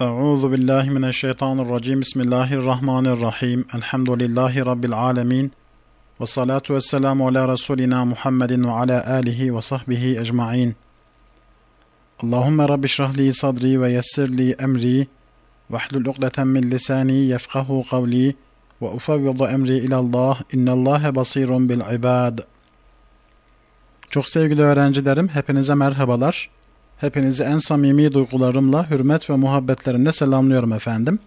Euzu billahi mineşşeytanirracim. Bismillahirrahmanirrahim. Elhamdülillahi rabbil alamin. Ve salatu vesselamu ala resulina Muhammedin ve ala alihi ve sahbihi ecmaîn. Allahumme rabbi şrahli sadri ve yessirli emri ve hlul ukdeten min lisani yefkahu kavli ve ufevvidu emri ila Allah. İnallaha basirun bil ibad. Çok sevgili öğrencilerim, hepinize merhabalar. Hepinizi en samimi duygularımla, hürmet ve muhabbetlerimle selamlıyorum efendim.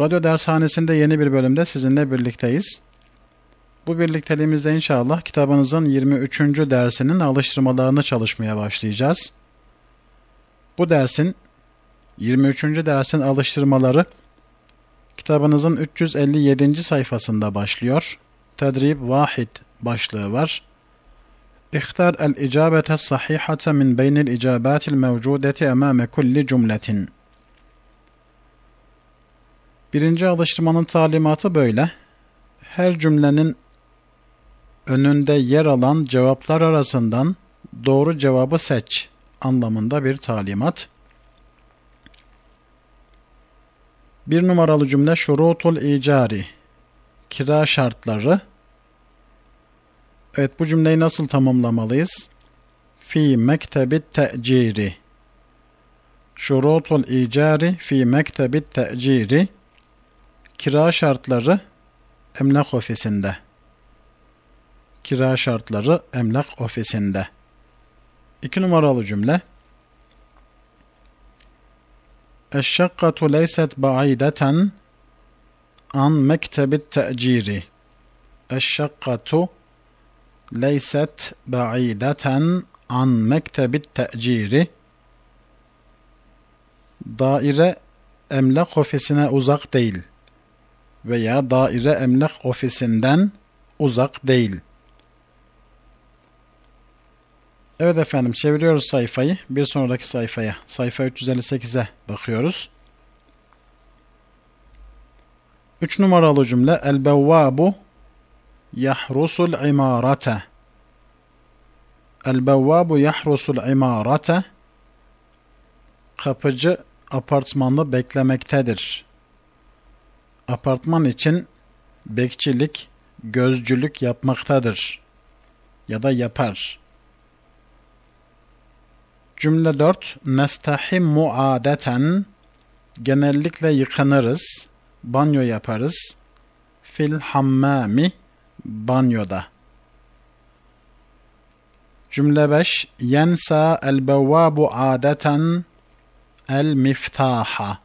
Radyo Dershanesi'nde yeni bir bölümde sizinle birlikteyiz. Bu birlikteliğimizde inşallah kitabınızın 23. dersinin alıştırmalarını çalışmaya başlayacağız. Bu dersin 23. dersin alıştırmaları kitabınızın 357. sayfasında başlıyor. Tedrib Vahid başlığı var. اختر الإجابة الصحيحة من بين الإجابات الموجودة أمام كل جملة. Birinci alıştırmanın talimatı böyle. Her cümlenin önünde yer alan cevaplar arasından doğru cevabı seç anlamında bir talimat. Bir numaralı cümle şurutul icari, kira şartları Evet bu cümleyi nasıl tamamlamalıyız? Fi mektebi te'ciri. Şurutul icari fi mektebi te'ciri. Kira şartları emlak ofisinde. Kira şartları emlak ofisinde. İki numaralı cümle. Eşşakkatu leyset ba'ideten an mektebi te'ciri. Eşşakkatu leyset ba'ideten an mektebi te'ciri daire emlak ofisine uzak değil veya daire emlak ofisinden uzak değil. Evet efendim çeviriyoruz sayfayı. Bir sonraki sayfaya. Sayfa 358'e bakıyoruz. 3 numaralı cümle El-Bevvabu يحرس العمارة البواب يحرس العمارة Kapıcı apartmanı beklemektedir. Apartman için bekçilik, gözcülük yapmaktadır ya da yapar. Cümle 4 Nestahimmu muadeten Genellikle yıkanırız, banyo yaparız. Fil hammami banyoda. Cümle 5. Yensa el-bevvabu adeten el-miftaha.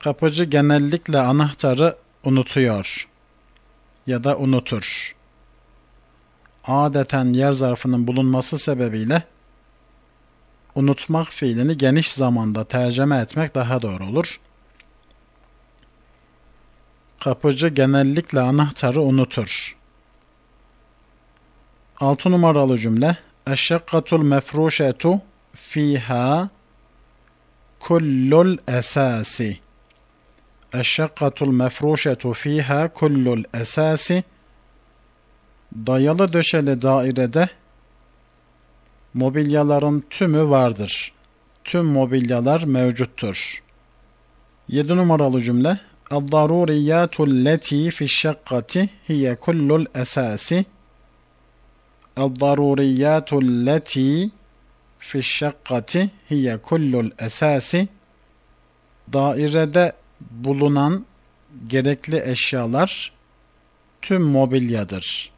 Kapıcı genellikle anahtarı unutuyor ya da unutur. Adeten yer zarfının bulunması sebebiyle unutmak fiilini geniş zamanda tercüme etmek daha doğru olur. Kapıcı genellikle anahtarı unutur. 6 numaralı cümle Eşşakkatul mefruşetu fiha kullul esasi Eşşakkatul mefruşetu fiha kullul esasi Dayalı döşeli dairede mobilyaların tümü vardır. Tüm mobilyalar mevcuttur. 7 numaralı cümle الضروريات التي في الشقة هي كل الأساس الضروريات التي في الشقة هي كل الأساس dairede bulunan gerekli eşyalar tüm mobilyadır.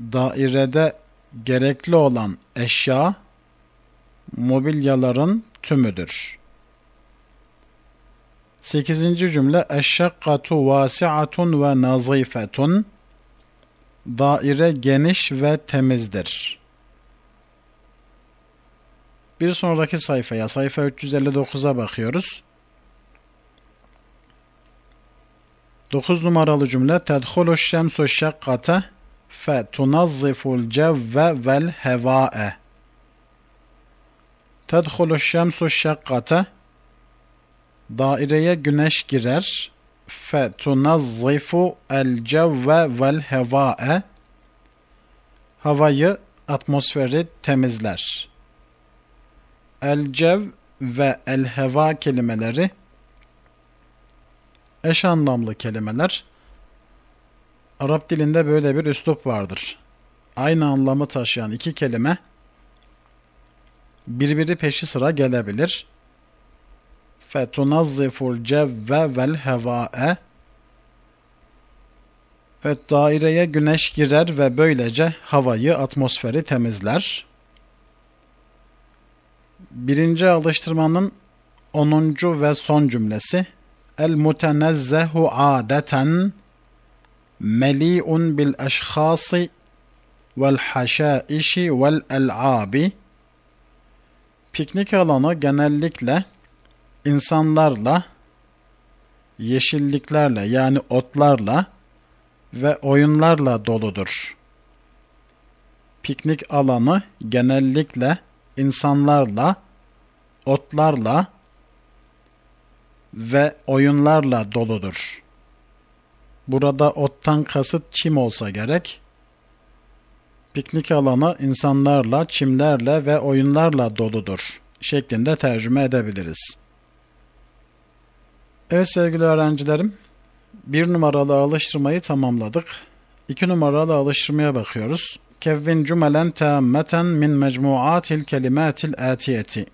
Dairede gerekli olan eşya mobilyaların tümüdür. Sekizinci cümle eşşakkatu vasi'atun ve nazifetun daire geniş ve temizdir. Bir sonraki sayfaya sayfa 359'a bakıyoruz. 9 numaralı cümle tedhulu şemsu şakkate fe tunazziful cevve vel hevae. Tedhulu şemsu şakkate daireye güneş girer. فَتُنَظِّفُ الْجَوَّ وَالْهَوَاءَ Havayı, atmosferi temizler. El-cev ve el-heva kelimeleri eş anlamlı kelimeler. Arap dilinde böyle bir üslup vardır. Aynı anlamı taşıyan iki kelime birbiri peşi sıra gelebilir. فَتُنَظِّفُ الْجَوَّ وَالْهَوَاءَ Evet, daireye güneş girer ve böylece havayı, atmosferi temizler. Birinci alıştırmanın 10. ve son cümlesi El mutenezzehu adeten meli'un bil eşhasi vel haşaişi vel el'abi Piknik alanı genellikle insanlarla, yeşilliklerle yani otlarla ve oyunlarla doludur. Piknik alanı genellikle insanlarla, otlarla ve oyunlarla doludur. Burada ottan kasıt çim olsa gerek. Piknik alanı insanlarla, çimlerle ve oyunlarla doludur şeklinde tercüme edebiliriz. Evet sevgili öğrencilerim, bir numaralı alıştırmayı tamamladık. İki numaralı alıştırmaya bakıyoruz. Kevvin cümelen teammeten min mecmuatil kelimatil atiyeti.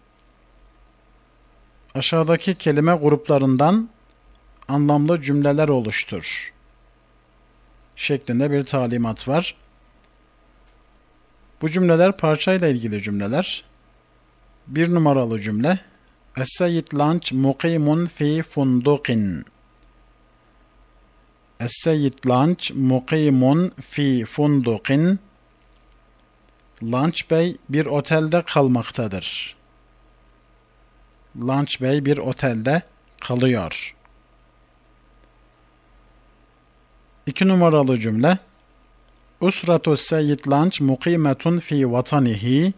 Aşağıdaki kelime gruplarından anlamlı cümleler oluştur. Şeklinde bir talimat var. Bu cümleler parçayla ilgili cümleler. Bir numaralı cümle Es-Seyyid Lanç mukimun fi fundukin. Es-Seyyid Lanç mukimun fi fundukin. Lanç Bey bir otelde kalmaktadır. Lanç Bey bir otelde kalıyor. İki numaralı cümle. Usratu Seyyid Lanç mukimetun fi vatanihi.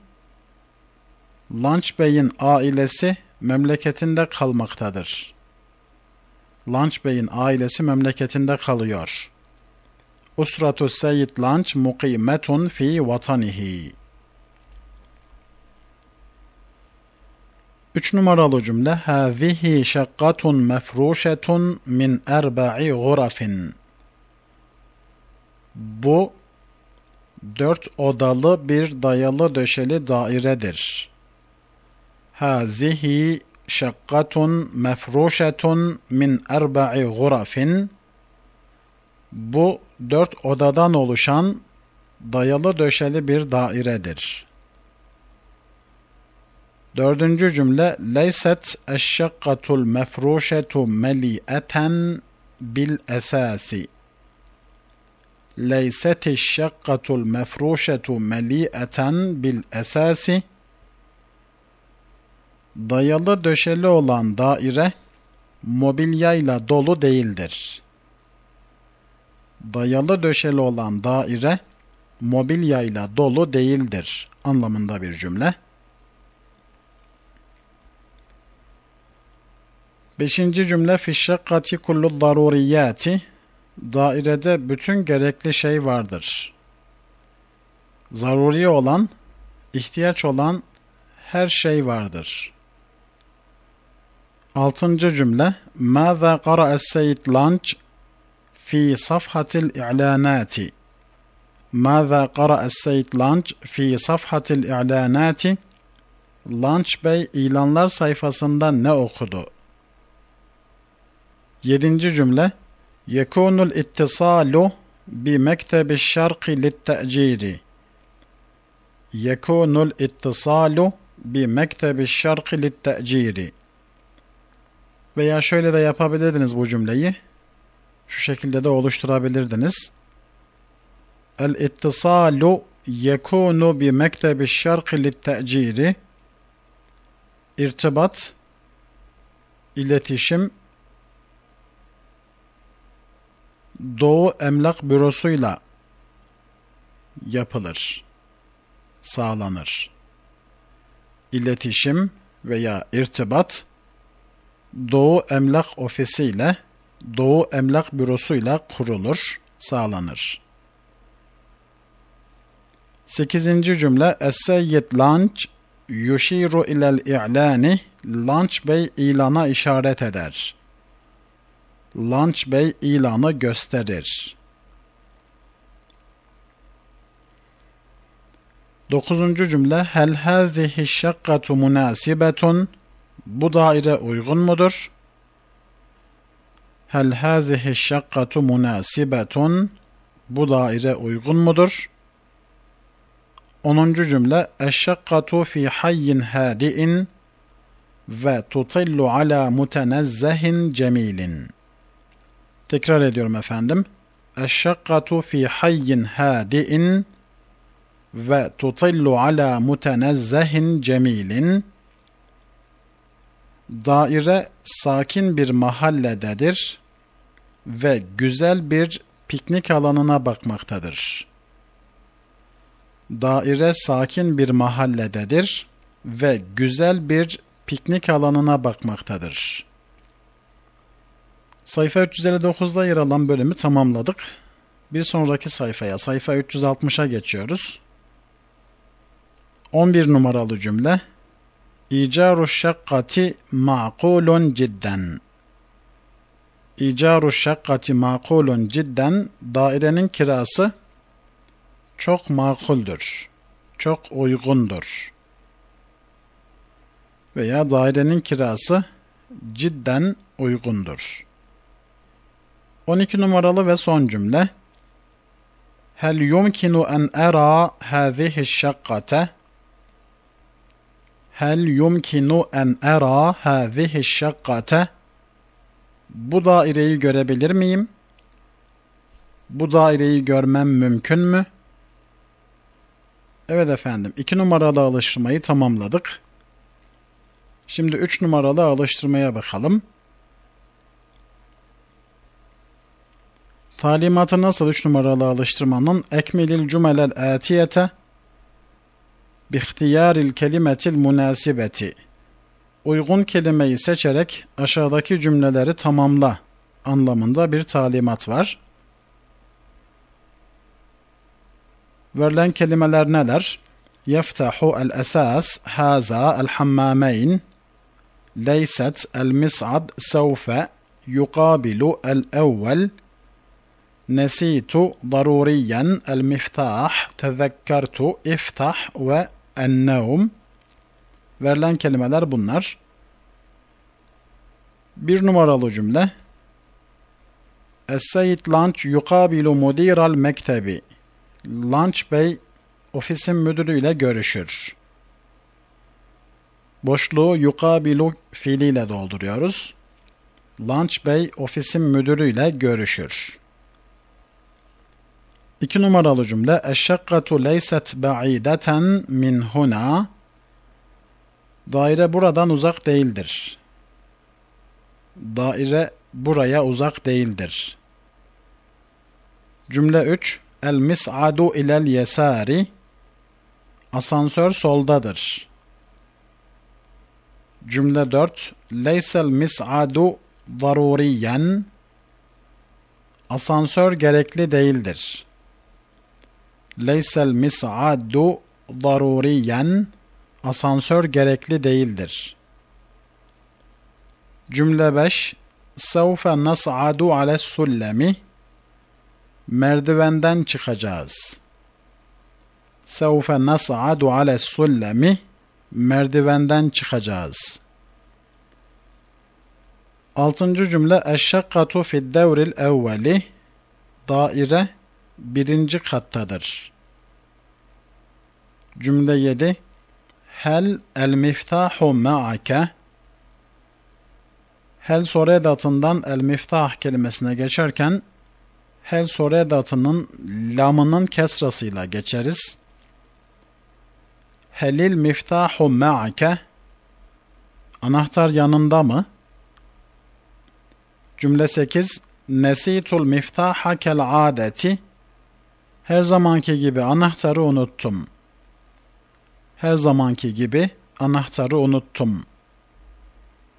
Lanç Bey'in ailesi memleketinde kalmaktadır. Lanç Bey'in ailesi memleketinde kalıyor. Usratu Seyyid Lanç mukimetun fi vatanihi. 3 numaralı cümle Hâzihi şakkatun mefruşetun min erba'i gurafin. Bu dört odalı bir dayalı döşeli dairedir. هذه şakkatun mefruşetun min erba'i gurafin bu dört odadan oluşan dayalı döşeli bir dairedir. Dördüncü cümle leyset eşşakkatul mefruşetu meli'eten bil esasi leyset eşşakkatul mefruşetu meli'eten bil esasi dayalı döşeli olan daire mobilyayla dolu değildir. Dayalı döşeli olan daire mobilyayla dolu değildir anlamında bir cümle. Beşinci cümle fişşakkati kullu daruriyati dairede bütün gerekli şey vardır. Zaruri olan, ihtiyaç olan her şey vardır.'' Altıncı cümle ماذا قرأ السيد لانش في صفحة الإعلانات ماذا قرأ السيد لانش في صفحة الإعلانات Lanç Bey ilanlar sayfasında ne okudu? Yedinci cümle يَكُونُ الْاِتِّصَالُ بِمَكْتَبِ الشَّرْقِ لِلتَّأْجِيرِ يَكُونُ الْاِتِّصَالُ بِمَكْتَبِ الشَّرْقِ لِلتَّأْجِيرِ veya şöyle de yapabilirdiniz bu cümleyi. Şu şekilde de oluşturabilirdiniz. El ittisalu yekunu bi mektebi şerqi te'ciri irtibat iletişim Doğu Emlak Bürosu'yla yapılır, sağlanır. İletişim veya irtibat Doğu Emlak Ofisi ile Doğu Emlak Bürosu ile kurulur, sağlanır. 8. cümle Es-seyyid lanç yuşiru ilel i'lani Lanç Bey ilana işaret eder. Lanç Bey ilanı gösterir. 9. cümle Hel hazihi şakkatu münasibetun bu daire uygun mudur? Hel hazihi şakkatu munasibetun? Bu daire uygun mudur? 10. cümle Eşşakkatu fi hayyin hadi'in ve tutillu ala mutenezzehin cemilin. Tekrar ediyorum efendim. Eşşakkatu fi hayyin hadi'in ve tutillu ala mutenezzehin cemilin. Daire sakin bir mahallededir ve güzel bir piknik alanına bakmaktadır. Daire sakin bir mahallededir ve güzel bir piknik alanına bakmaktadır. Sayfa 359'da yer alan bölümü tamamladık. Bir sonraki sayfaya, sayfa 360'a geçiyoruz. 11 numaralı cümle İcaru şakkati makulun cidden. İcaru şakkati makulun cidden dairenin kirası çok makuldür. Çok uygundur. Veya dairenin kirası cidden uygundur. 12 numaralı ve son cümle. Hel yumkinu en Ara hazihi şakkate Hel yumkinu en era hazihi şakkate Bu daireyi görebilir miyim? Bu daireyi görmem mümkün mü? Evet efendim. 2 numaralı alıştırmayı tamamladık. Şimdi 3 numaralı alıştırmaya bakalım. Talimatı nasıl 3 numaralı alıştırmanın? Ekmelil cümelel atiyete bihtiyaril kelimetil münasibeti. Uygun kelimeyi seçerek aşağıdaki cümleleri tamamla anlamında bir talimat var. Verilen kelimeler neler? Yeftahu el esas haza el hammameyn leyset el mis'ad sevfe yukabilu el evvel Nesitu daruriyen el miftah, tezekkertu iftah ve ennevm. Verilen kelimeler bunlar. Bir numaralı cümle. Es-Seyyid Lanç yukabilu mudiral mektebi. Lanç Bey ofisin müdürüyle görüşür. Boşluğu yukabilu fiiliyle dolduruyoruz. Lanç Bey ofisin müdürüyle görüşür. İki numaralı cümle eşşakkatu leyset ba'ideten min huna Daire buradan uzak değildir. Daire buraya uzak değildir. Cümle 3 El mis'adu ilel yesari Asansör soldadır. Cümle 4 Leysel mis'adu daruriyen Asansör gerekli değildir leysel mis'adu daruriyen asansör gerekli değildir. Cümle 5 Sevfe nas'adu ala sullemi merdivenden çıkacağız. Sevfe nas'adu ala sullemi merdivenden çıkacağız. Altıncı cümle eşşakkatu fid devril evveli daire birinci kattadır. Cümle 7 Hel el miftahu ma'ake Hel soru edatından el miftah kelimesine geçerken hel soru edatının lamının kesrasıyla geçeriz. Helil miftahu ma'ake Anahtar yanında mı? Cümle 8 Nesitul miftaha kel adeti her zamanki gibi anahtarı unuttum. Her zamanki gibi anahtarı unuttum.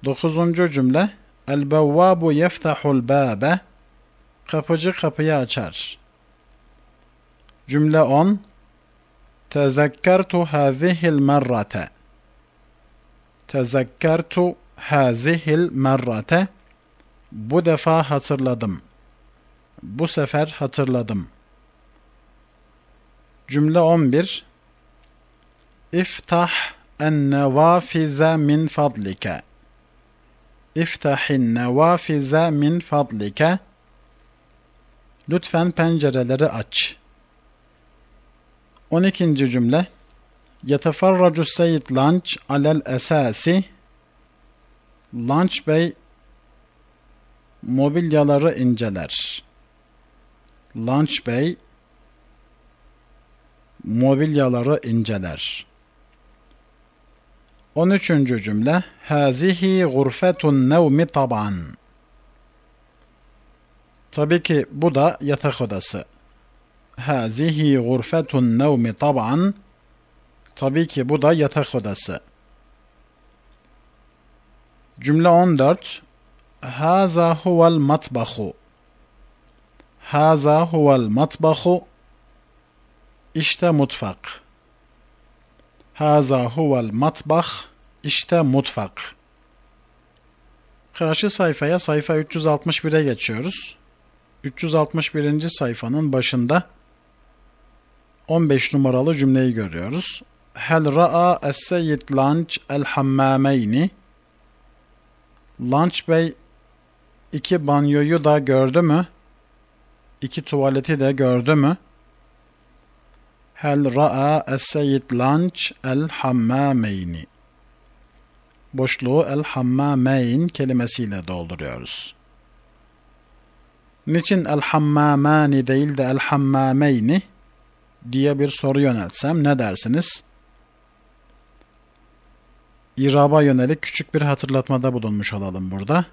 Dokuzuncu cümle El-Bevvabu yeftahul bâbe Kapıcı kapıyı açar. Cümle 10 Tezekkertu hazihil merrate Tezekkertu hazihil merrate Bu defa hatırladım. Bu sefer hatırladım.'' Cümle 11 İftah en-nevafize min fadlike İftahin nevafize min fadlike Lütfen pencereleri aç. 12. cümle Yeteferracu Seyyid Lanç alel esasi Lanç Bey mobilyaları inceler. Lanç Bey mobilyaları inceler. 13. cümle Hazihi gurfetun nevmi taban. Tabii ki bu da yatak odası. Hazihi gurfetun nevmi taban. Tabii ki bu da yatak odası. Cümle 14 Haza huvel matbahu Haza huvel matbahu işte mutfak. Haza huvel matbah. İşte mutfak. Karşı sayfaya sayfa 361'e geçiyoruz. 361. sayfanın başında 15 numaralı cümleyi görüyoruz. Hel ra'a es-seyyid Lanç el-hammameyni Lanç Bey iki banyoyu da gördü mü? İki tuvaleti de gördü mü? Hel ra'a es-seyyid lanç el-hammameyni. Boşluğu el-hammameyn kelimesiyle dolduruyoruz. Niçin el-hammamani değil de el-hammameyni diye bir soru yöneltsem ne dersiniz? İraba yönelik küçük bir hatırlatmada bulunmuş olalım burada.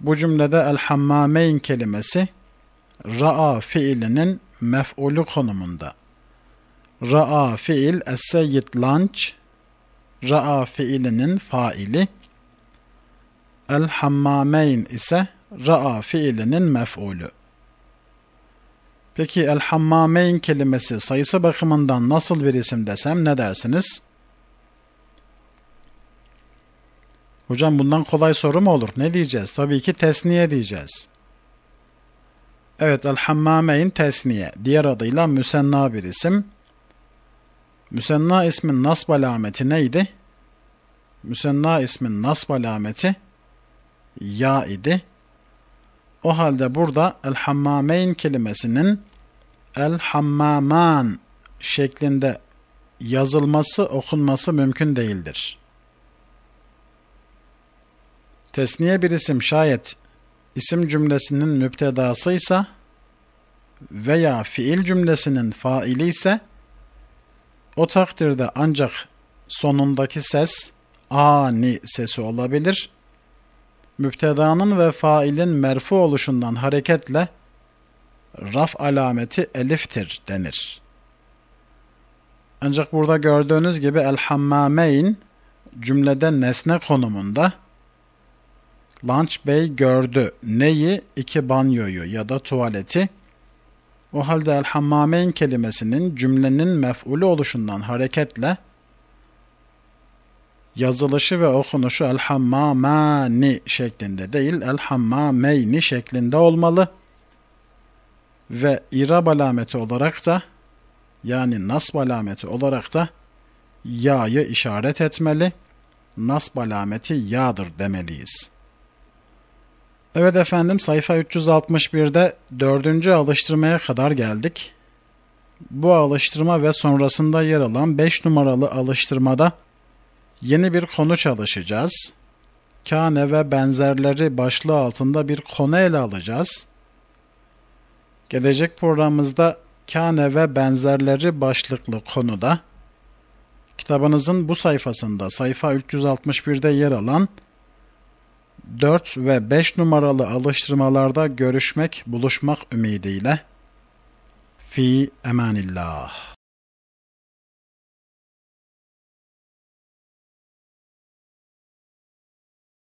Bu cümlede el-hammameyn kelimesi ra'a fiilinin mef'ulü konumunda. Ra'a fiil es-seyyid lanç, ra'a fiilinin faili, el-hammameyn ise ra'a fiilinin mef'ulü. Peki el-hammameyn kelimesi sayısı bakımından nasıl bir isim desem ne dersiniz? Hocam bundan kolay soru mu olur? Ne diyeceğiz? Tabii ki tesniye diyeceğiz. Evet El-Hammameyn Tesniye diğer adıyla müsenna bir isim. Müsenna ismin nasb alameti neydi? Müsenna ismin nasb alameti ya idi. O halde burada el-hammameyn kelimesinin el-hammaman şeklinde yazılması, okunması mümkün değildir. Tesniye bir isim şayet isim cümlesinin müptedası ise veya fiil cümlesinin faili ise o takdirde ancak sonundaki ses ani sesi olabilir. Müptedanın ve failin merfu oluşundan hareketle raf alameti eliftir denir. Ancak burada gördüğünüz gibi el hammameyn cümlede nesne konumunda Lanç Bey gördü. Neyi? İki banyoyu ya da tuvaleti. O halde el hammameyn kelimesinin cümlenin mef'ulü oluşundan hareketle yazılışı ve okunuşu el hammamani şeklinde değil el hammameyni şeklinde olmalı. Ve irab alameti olarak da yani nasb alameti olarak da ya'yı işaret etmeli. Nasb alameti ya'dır demeliyiz.'' Evet efendim sayfa 361'de dördüncü alıştırmaya kadar geldik. Bu alıştırma ve sonrasında yer alan 5 numaralı alıştırmada yeni bir konu çalışacağız. Kane ve benzerleri başlığı altında bir konu ele alacağız. Gelecek programımızda Kane ve benzerleri başlıklı konuda kitabınızın bu sayfasında sayfa 361'de yer alan 4 ve 5 numaralı alıştırmalarda görüşmek, buluşmak ümidiyle. Fi emanillah.